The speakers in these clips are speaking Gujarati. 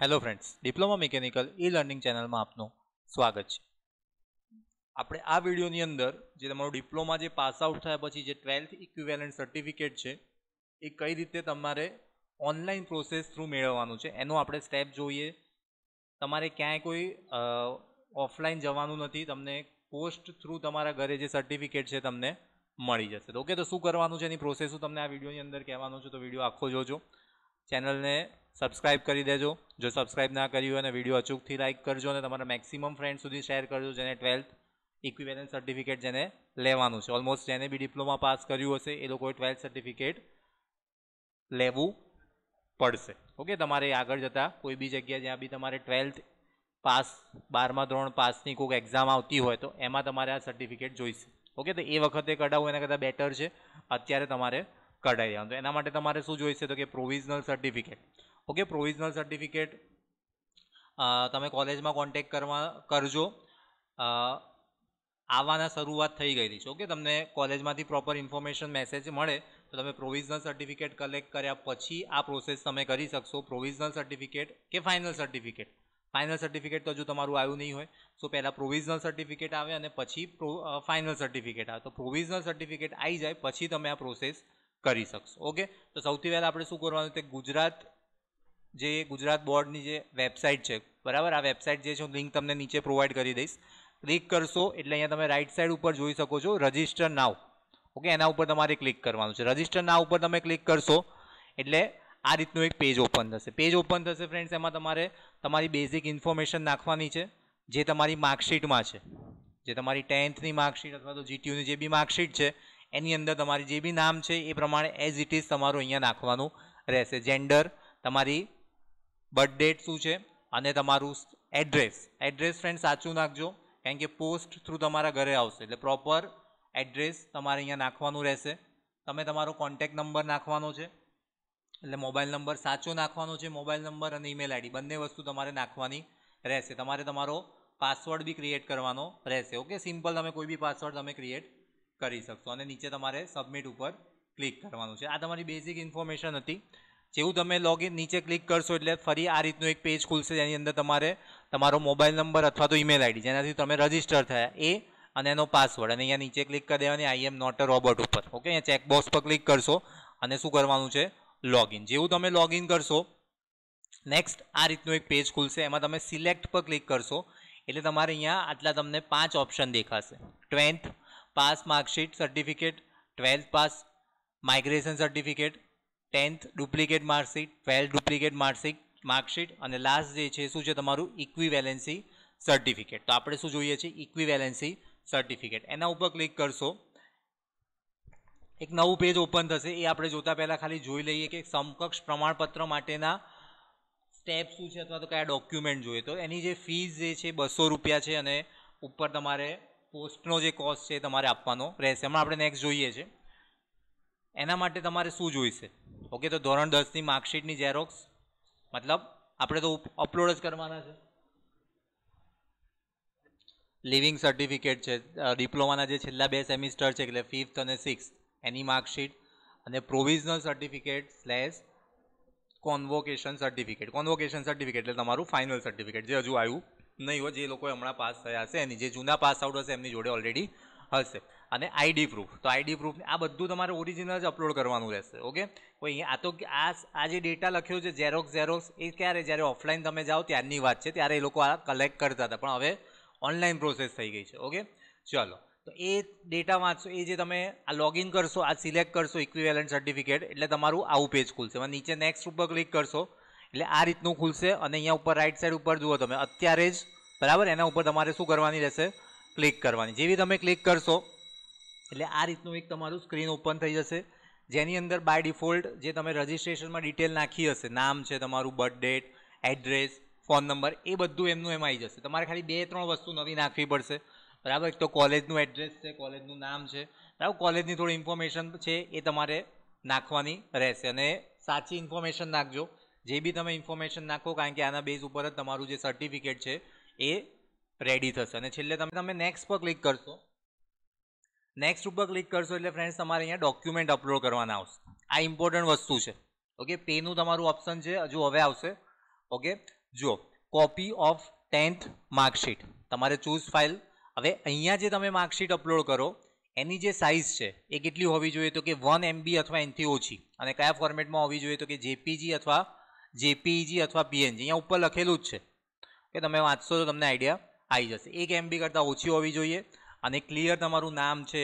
hello friends diploma mechanical E learning ચેનલમાં આપનું સ્વાગત છે આપણે આ વિડીયોની અંદર જે તમારું ડિપ્લોમા જે પાસ આઉટ થયા પછી જે ટ્વેલ્થ ઇક્વિવેલન્ટ સર્ટિફિકેટ છે એ કઈ રીતે તમારે ઓનલાઈન પ્રોસેસ થ્રુ મેળવવાનું છે એનું આપણે સ્ટેપ જોઈએ તમારે ક્યાંય કોઈ ઓફલાઈન જવાનું નથી તમને પોસ્ટ થ્રુ તમારા ઘરે જે સર્ટિફિકેટ છે તમને મળી જશે ઓકે તો શું કરવાનું છે એની પ્રોસેસ હું તમને આ વિડીયોની અંદર કહેવાનું છે તો વિડીયો આખો જોજો ચેનલને સબસ્ક્રાઇબ કરી દેજો જો સબસ્ક્રાઇબ ના કર્યું હોય અને વિડીયો અચૂકથી લાઇક કરજો અને તમારા મેક્સિમમ ફ્રેન્ડ સુધી શેર કરજો જેને ટ્વેલ્થ ઇક્વિવેલન્સ સર્ટિફિકેટ જેને લેવાનું છે ઓલમોસ્ટ જેને બી ડિપ્લોમા પાસ કર્યું હશે એ લોકોએ ટ્વેલ્થ સર્ટિફિકેટ લેવું પડશે ઓકે તમારે આગળ જતાં કોઈ બી જગ્યા જ્યાં બી તમારે ટ્વેલ્થ પાસ બારમા ધોરણ પાસની કોઈક એક્ઝામ આવતી હોય તો એમાં તમારે આ સર્ટિફિકેટ જોઈશે ઓકે તો એ વખતે કઢાવવું એના કરતાં બેટર છે અત્યારે તમારે કઢાવી દેવાનું તો એના માટે તમારે શું જોઈશે તો કે provisional certificate okay provisional certificate તમે કોલેજમાં કોન્ટેક કરવા કરજો આવવાના શરૂઆત થઈ ગયેલી છે ઓકે તમને કોલેજમાંથી પ્રોપર ઇન્ફોર્મેશન મેસેજ મળે તો તમે પ્રોવિઝનલ સર્ટિફિકેટ કલેક્ટ કર્યા પછી આ પ્રોસેસ તમે કરી શકશો પ્રોવિઝનલ સર્ટિફિકેટ કે ફાઇનલ સર્ટિફિકેટ ફાઇનલ સર્ટિફિકેટ તો હજુ તમારું આવ્યું નહીં હોય સો પહેલાં પ્રોવિઝનલ સર્ટિફિકેટ આવે અને પછી ફાઇનલ સર્ટિફિકેટ આવે તો પ્રોવિઝનલ સર્ટિફિકેટ આવી જાય પછી તમે આ પ્રોસેસ કરી શકશો ઓકે તો સૌથી પહેલાં આપણે શું કરવાનું છે ગુજરાત જે ગુજરાત બોર્ડની જે વેબસાઇટ છે બરાબર આ વેબસાઇટ જે છે હું લિંક તમને નીચે પ્રોવાઈડ કરી દઈશ ક્લિક કરશો એટલે અહીંયા તમે રાઇટ સાઈડ ઉપર જોઈ શકો છો રજિસ્ટર નાવ ઓકે એના ઉપર તમારે ક્લિક કરવાનું છે રજિસ્ટર નાવ ઉપર તમે ક્લિક કરશો એટલે આ રીતનું એક પેજ ઓપન થશે પેજ ઓપન થશે ફ્રેન્ડ્સ એમાં તમારે તમારી બેઝિક ઇન્ફોર્મેશન નાખવાની છે જે તમારી માર્કશીટમાં છે જે તમારી ટેન્થની માર્કશીટ અથવા તો જીટીયુની જે બી માર્કશીટ છે એની અંદર તમારી જે બી નામ છે એ પ્રમાણે એઝ ઇટ ઇઝ તમારું અહીંયા નાખવાનું રહેશે જેન્ડર તમારી બર્થ ડેટ શું છે અને તમારું એડ્રેસ એડ્રેસ ફ્રેન્ડ સાચું નાખજો કારણ કે પોસ્ટ થ્રુ તમારા ઘરે આવશે એટલે પ્રોપર એડ્રેસ તમારે અહીંયા નાખવાનું રહેશે તમે તમારો કોન્ટેક નંબર નાખવાનો છે એટલે મોબાઈલ નંબર સાચો નાખવાનો છે મોબાઈલ નંબર અને ઈમેલ આઈડી બંને વસ્તુ તમારે નાખવાની રહેશે તમારે તમારો પાસવર્ડ બી ક્રિએટ કરવાનો રહેશે ઓકે સિમ્પલ તમે કોઈ બી પાસવર્ડ તમે ક્રિએટ કરી શકશો અને નીચે તમારે સબમિટ ઉપર ક્લિક કરવાનું છે આ તમારી બેઝિક ઇન્ફોર્મેશન હતી જેવું તમે લોગિન નીચે ક્લિક કરશો એટલે ફરી આ રીતનું એક પેજ ખુલશે જેની અંદર તમારે તમારો મોબાઈલ નંબર અથવા તો ઈમેલ આઈડી જેનાથી તમે રજીસ્ટર થયા એ અને એનો પાસવર્ડ અને અહીંયા નીચે ક્લિક કરી દેવાની I am not a robot ઉપર ઓકે અહીંયા ચેકબોક્સ પર ક્લિક કરશો અને શું કરવાનું છે લોગિન જેવું તમે લોગિન કરશો નેક્સ્ટ આ રીતનું એક પેજ ખુલશે એમાં તમે સિલેક્ટ પર ક્લિક કરશો એટલે તમારે અહીંયા આટલા તમને પાંચ ઓપ્શન દેખાશે twelfth pass marksheet certificate twelfth pass migration certificate tenth duplicate marksheet twelfth duplicate marksheet marksheet અને લાસ્ટ જે છે શું છે તમારું ઇક્વિવેલન્સી સર્ટિફિકેટ તો આપણે શું જોઈએ છીએ ઇક્વિવેલન્સી સર્ટિફિકેટ એના ઉપર ક્લિક કરશો એક નવું પેજ ઓપન થશે એ આપણે જોતા પહેલાં ખાલી જોઈ લઈએ કે સમકક્ષ પ્રમાણપત્ર માટેના સ્ટેપ શું છે અથવા તો કયા ડોક્યુમેન્ટ જોઈએ તો એની જે ફીસ જે છે બસો રૂપિયા છે અને ઉપર તમારે પોસ્ટનો જે કોસ્ટ છે તમારે આપવાનો રહેશે હમણાં આપણે નેક્સ્ટ જોઈએ છે એના માટે તમારે શું જોઈશે ઓકે તો ધોરણ દસની માર્કશીટની ઝેરોક્સ મતલબ આપણે તો અપલોડ જ કરવાના છે લિવિંગ સર્ટિફિકેટ છે ડિપ્લોમાના જે છેલ્લા બે સેમિસ્ટર છે એટલે ફિફ્થ અને સિક્સ્થ એની માર્કશીટ અને provisional certificate slash convocation certificate convocation certificate એટલે તમારું ફાઇનલ સર્ટિફિકેટ જે હજુ આવ્યું નહીં હોય જે લોકો હમણાં પાસ થયા હશે એની જે જૂના પાસ આઉટ હશે એમની જોડે ઓલરેડી હશે અને આઈડી પ્રૂફ તો આઈડી પ્રૂફ આ બધું તમારે ઓરિજિનલ જ અપલોડ કરવાનું રહેશે ઓકે કોઈ આ તો આ આ જે ડેટા લખ્યો છે ઝેરોક્સ ઝેરોક્સ એ ક્યારે જ્યારે ઓફલાઈન તમે જાઓ ત્યારની વાત છે ત્યારે એ લોકો આ કલેક્ટ કરતા હતા પણ હવે ઓનલાઈન પ્રોસેસ થઈ ગઈ છે ઓકે ચલો તો એ ડેટા વાંચશો એ જે તમે આ લોગિન કરશો આ સિલેક્ટ કરશો ઇક્વિવેલન્ટ સર્ટિફિકેટ એટલે તમારું આવું પેજ ખુલશે નીચે નેક્સ્ટ ઉપર ક્લિક કરશો એટલે આ રીતનું ખુલશે અને અહીંયા ઉપર રાઈટ સાઈડ ઉપર જુઓ તમે અત્યારે જ બરાબર એના ઉપર તમારે શું કરવાની રહેશે ક્લિક કરવાની જેવી તમે ક્લિક કરશો એટલે આ રીતનું એક તમારું સ્ક્રીન ઓપન થઈ જશે જેની અંદર બાય ડિફોલ્ટ જે તમે રજિસ્ટ્રેશનમાં ડિટેલ નાખી હશે નામ છે તમારું birth date address phone number એ બધું એમનું એમ આવી જશે તમારે ખાલી બે ત્રણ વસ્તુ નવી નાખવી પડશે બરાબર એક તો કોલેજનું એડ્રેસ છે કોલેજનું નામ છે બરાબર કોલેજની થોડી ઇન્ફોર્મેશન છે એ તમારે નાખવાની રહેશે અને સાચી ઇન્ફોર્મેશન નાખજો જે બી તમે ઇન્ફોર્મેશન નાખો કારણ કે આના બેઝ ઉપર જ તમારું જે સર્ટિફિકેટ છે એ રેડી થશે અને છેલ્લે તમે તમે નેક્સ્ટ પર ક્લિક કરશો નેક્સ્ટ ઉપર ક્લિક કરશો એટલે ફ્રેન્ડ્સ તમારે અહીંયા ડોક્યુમેન્ટ અપલોડ કરવાના આવશે આ ઇમ્પોર્ટન્ટ વસ્તુ છે ઓકે પેનું તમારું ઓપ્શન છે હજુ હવે આવશે ઓકે જુઓ કોપી ઓફ ટેન્થ માર્કશીટ તમારે ચૂઝ ફાઇલ હવે અહીંયા જે તમે માર્કશીટ અપલોડ કરો એની જે સાઇઝ છે એ કેટલી હોવી જોઈએ તો કે વન એમબી અથવા એનથી ઓછી અને કયા ફોર્મેટમાં હોવી જોઈએ તો કે જેપીજી અથવા જેપીજી e અથવા પીએનજી અહીંયા ઉપર લખેલું જ છે કે તમે વાંચશો તો તમને આઈડિયા આવી જશે એક એમબી કરતાં ઓછી હોવી જોઈએ અને ક્લિયર તમારું નામ છે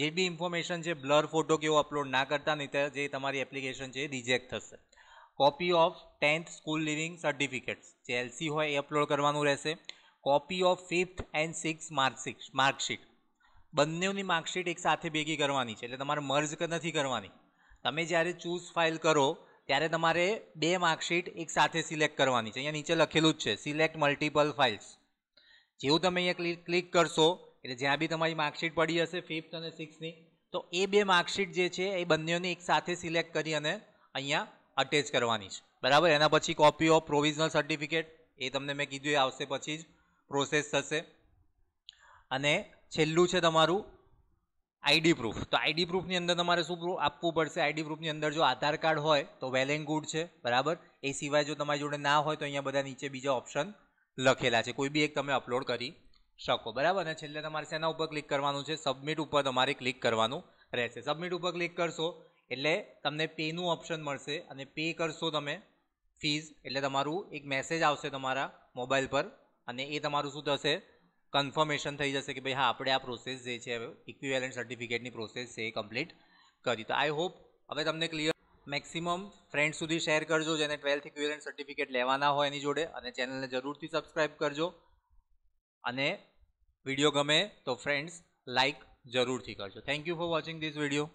જે બી ઇન્ફોર્મેશન છે બ્લર ફોટો કે એવું અપલોડ ના કરતા નહીં જે તમારી એપ્લિકેશન છે એ રિજેક્ટ થશે copy of tenth school leaving certificates જે એલસી હોય એ અપલોડ કરવાનું રહેશે copy of fifth and six marksheet marksheet બંનેની માર્કશીટ એક સાથે ભેગી કરવાની છે એટલે તમારે મર્જ નથી કરવાની તમે જ્યારે ચૂઝ ફાઇલ કરો ત્યારે તમારે બે માર્કશીટ એક સાથે સિલેક્ટ કરવાની છે અહીંયા નીચે લખેલું જ છે સિલેક્ટ મલ્ટિપલ ફાઇલ્સ જેવું તમે અહીંયા ક્લિક ક્લિક કરશો એટલે જ્યાં બી તમારી માર્કશીટ પડી હશે ફિફ્થ અને સિક્સની તો એ બે માર્કશીટ જે છે એ બંનેઓને એક સાથે સિલેક્ટ કરી અને અહીંયા અટેચ કરવાની છે બરાબર એના પછી કોપી ઓફ પ્રોવિઝનલ સર્ટિફિકેટ એ તમને મેં કીધું એ આવશે પછી જ પ્રોસેસ થશે અને છેલ્લું છે તમારું આઈડી પ્રૂફ તો આઈડી પ્રૂફની અંદર તમારે શું પ્રૂફ આપવું પડશે આઈડી પ્રૂફની અંદર જો આધાર કાર્ડ હોય તો વેલ એન્ડ ગુડ છે બરાબર એ સિવાય જો તમારી જોડે ના હોય તો અહીંયા બધા નીચે બીજા ઓપ્શન લખેલા છે કોઈ બી એક તમે અપલોડ કરી શકો બરાબર અને છેલ્લે તમારે શેના ઉપર ક્લિક કરવાનું છે સબમિટ ઉપર તમારે ક્લિક કરવાનું રહેશે સબમિટ ઉપર ક્લિક કરશો એટલે તમને પેનું ઓપ્શન મળશે અને પે કરશો તમે ફીઝ એટલે તમારું એક મેસેજ આવશે તમારા મોબાઈલ પર અને એ તમારું શું થશે કન્ફર્મેશન થઈ જશે કે ભાઈ હા આપણે આ પ્રોસેસ જે છે ઇક્વિવેલન્ટ સર્ટિફિકેટની પ્રોસેસ છે એ કમ્પ્લીટ કરી તો આઈ હોપ હવે તમને ક્લિયર મેક્સિમમ ફ્રેન્ડ સુધી શેર કરજો જેને ટ્વેલ્થ ઇક્વિવેલન્ટ સર્ટિફિકેટ લેવાના હોય એની જોડે અને ચેનલને જરૂરથી સબસ્ક્રાઇબ કરજો અને વિડીયો ગમે તો ફ્રેન્ડ્સ લાઇક જરૂરથી કરજો thank you for watching this video